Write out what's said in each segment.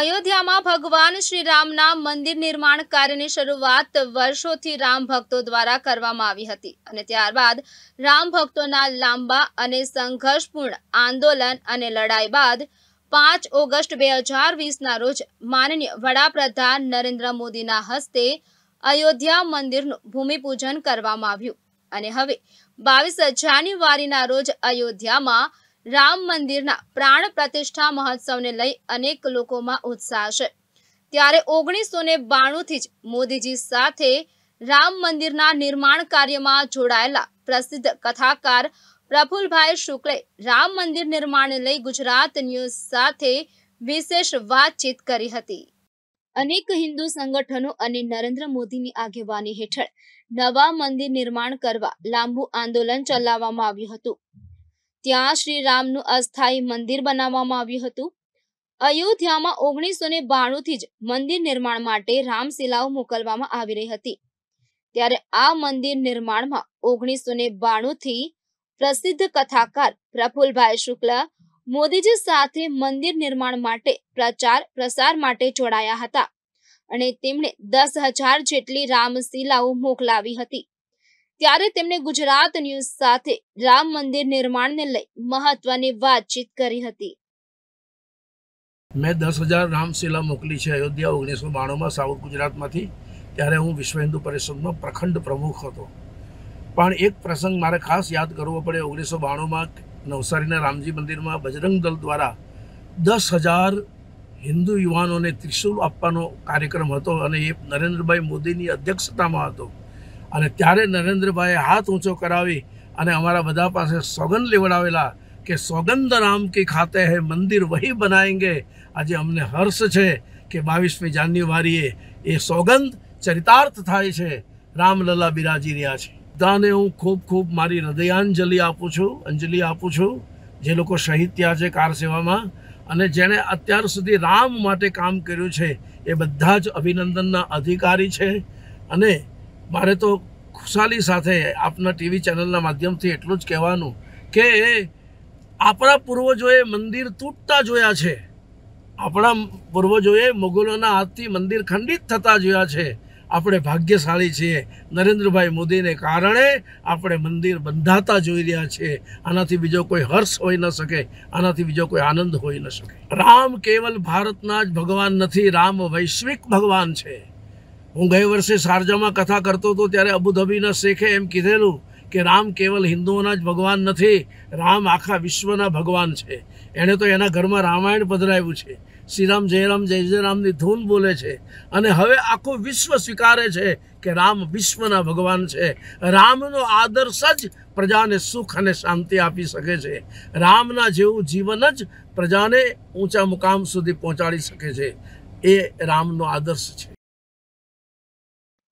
અયોધ્યામાં ભગવાન શ્રીરામના મંદિર નિર્માણ કાર્યની શરૂઆત વર્ષોથી રામ ભક્તો દ્વારા કરવામાં આવી હતી અને ત્યારબાદ રામ ભક્તોના લાંબા અને સંઘર્ષપૂર્ણ આંદોલન અને લડાઈ બાદ પાંચ ઓગસ્ટ બે હજાર વીસના રોજ માનનીય વડાપ્રધાન નરેન્દ્ર મોદીના હસ્તે અયોધ્યા મંદિરનું ભૂમિપૂજન કરવામાં આવ્યું અને હવે બાવીસ જાન્યુઆરીના રોજ અયોધ્યામાં રામ મંદિરના પ્રાણ પ્રતિષ્ઠા મહોત્સવને લઈ અનેક લોકોમાં ઉત્સાહ છે ત્યારે ઓગણીસો ને બાણુંથી જ મોદીજી સાથે રામ મંદિરના નિર્માણ કાર્યમાં જોડાયેલા પ્રસિદ્ધ કથાકાર પ્રફુલભાઈ શુક્લે રામ મંદિર નિર્માણને લઈ ગુજરાત ન્યૂઝ સાથે વિશેષ વાતચીત કરી હતી અનેક હિન્દુ સંગઠનો અને નરેન્દ્ર મોદીની આગેવાની હેઠળ નવા મંદિર નિર્માણ કરવા લાંબુ આંદોલન ચલાવવામાં આવ્યું હતું ત્યાં શ્રી રામનું અસ્થાયી મંદિર બનાવવામાં આવ્યું હતું અયોધ્યામાં ઓગણીસો ને બાણુંથી જ મંદિર નિર્માણ માટે રામશિલાઓ મોકલવામાં આવી રહી હતી ત્યારે આ મંદિર નિર્માણમાં ઓગણીસો ને બાણુંથી પ્રસિદ્ધ કથાકાર પ્રફુલભાઈ શુક્લ મોદીજી સાથે મંદિર નિર્માણ માટે પ્રચાર પ્રસાર માટે જોડાયા હતા અને તેમણે દસ હજાર જેટલી રામશિલાઓ મોકલાવી હતી ત્યારે તેમણે ગુજરાત ન્યૂઝ સાથે રામ મંદિર નિર્માણને લઈ મહત્વની વાતચીત કરી હતી મેં દસ હજાર રામશીલા મોકલી છે અયોધ્યા ઓગણીસો બાણુંમાં સાઉથ ગુજરાતમાંથી ત્યારે હું વિશ્વ હિન્દુ પરિષદમાં પ્રખંડ પ્રમુખ હતો પણ એક પ્રસંગ મારે ખાસ યાદ કરવો પડે ઓગણીસો બાણુંમાં નવસારીના રામજી મંદિરમાં બજરંગ દલ દ્વારા દસ હજાર હિન્દુ યુવાનોને ત્રિશુલ આપવાનો કાર્યક્રમ હતો અને એ નરેન્દ્રભાઈ મોદીની અધ્યક્ષતામાં હતો અને ત્યારે નરેન્દ્રભાઈએ હાથ ઊંચો કરાવી અને અમારા બધા પાસે સોગંદ લેવડાવેલા કે સોગંદ રામ કી ખાતે હે મંદિર વહી બનાવેંગે આજે અમને હર્ષ છે કે બાવીસમી જાન્યુઆરીએ એ સોગંદ ચરિતાર્થ થાય છે રામલલા બિરાજી રહ્યા છે બધાને હું ખૂબ ખૂબ મારી હૃદયાંજલિ આપું છું અંજલિ આપું છું જે લોકો શહીદ થયા છે કાર સેવામાં અને જેણે અત્યાર સુધી રામ માટે કામ કર્યું છે એ બધા જ અભિનંદનના અધિકારી છે અને મારે તો ખુશાલી સાથે આપના ટીવી ચેનલના માધ્યમથી એટલું જ કહેવાનું કે આપણા પૂર્વજોએ મંદિર તૂટતા જોયા છે આપણા પૂર્વજોએ મુગલોના હાથથી મંદિર ખંડિત થતા જોયા છે આપણે ભાગ્યશાળી છીએ નરેન્દ્રભાઈ મોદીને કારણે આપણે મંદિર બંધાતા જોઈ રહ્યા છીએ આનાથી બીજો કોઈ હર્ષ હોઈ ન શકે આનાથી બીજો કોઈ આનંદ હોઈ ન શકે રામ કેવલ ભારતના જ ભગવાન નથી રામ વૈશ્વિક ભગવાન છે હું ગઈ વર્ષે શારજામાં કથા કરતો હતો ત્યારે અબુધાબીના શેખે એમ કીધેલું કે રામ કેવલ હિન્દુઓના જ ભગવાન નથી રામ આખા વિશ્વના ભગવાન છે એણે તો એના ઘરમાં રામાયણ પધરાવ્યું છે શ્રીરામ જયરામ જય જયરામની ધૂન બોલે છે અને હવે આખું વિશ્વ સ્વીકારે છે કે રામ વિશ્વના ભગવાન છે રામનો આદર્શ જ પ્રજાને સુખ અને શાંતિ આપી શકે છે રામના જેવું જીવન જ પ્રજાને ઊંચા મુકામ સુધી પહોંચાડી શકે છે એ રામનો આદર્શ છે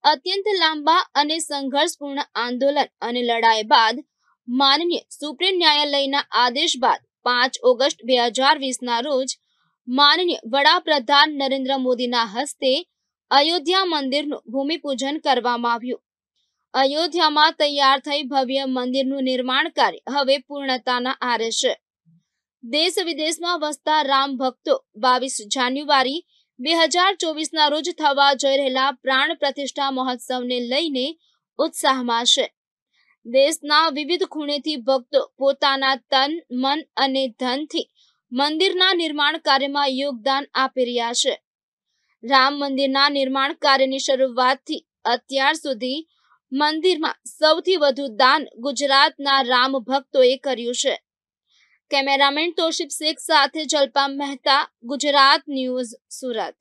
અત્યંત લાંબા અને સંઘર્ષપૂર્ણ આંદોલન અને લડાઈ બાદ માનનીય સુપ્રીમ ન્યાયાલયના આદેશ બાદ પાંચ ઓગસ્ટ બે હજાર વીસના રોજ માનનીય વડાપ્રધાન નરેન્દ્ર મોદીના હસ્તે અયોધ્યા મંદિરનું ભૂમિપૂજન કરવામાં આવ્યું અયોધ્યામાં તૈયાર થઈ ભવ્ય મંદિરનું નિર્માણ કાર્ય હવે પૂર્ણતાના આરે છે દેશ વિદેશમાં વસતા રામ ભક્તો બાવીસ જાન્યુઆરી બે હજાર ચોવીસના રોજ થવા જઈ રહેલા પ્રાણ પ્રતિષ્ઠા મહોત્સવને લઈને ઉત્સાહમાં છે દેશના વિવિધ ખૂણેથી ભક્તો પોતાના તન મન અને ધનથી મંદિરના નિર્માણ કાર્યમાં યોગદાન આપી રહ્યા છે રામ મંદિરના નિર્માણ કાર્યની શરૂઆતથી અત્યાર સુધી મંદિરમાં સૌથી વધુ દાન ગુજરાતના રામ ભક્તોએ કર્યું છે કેમેરામેન તોશિપ શેખ સાથે જલપા મહેતા ગુજરાત ન્યૂઝ સુરત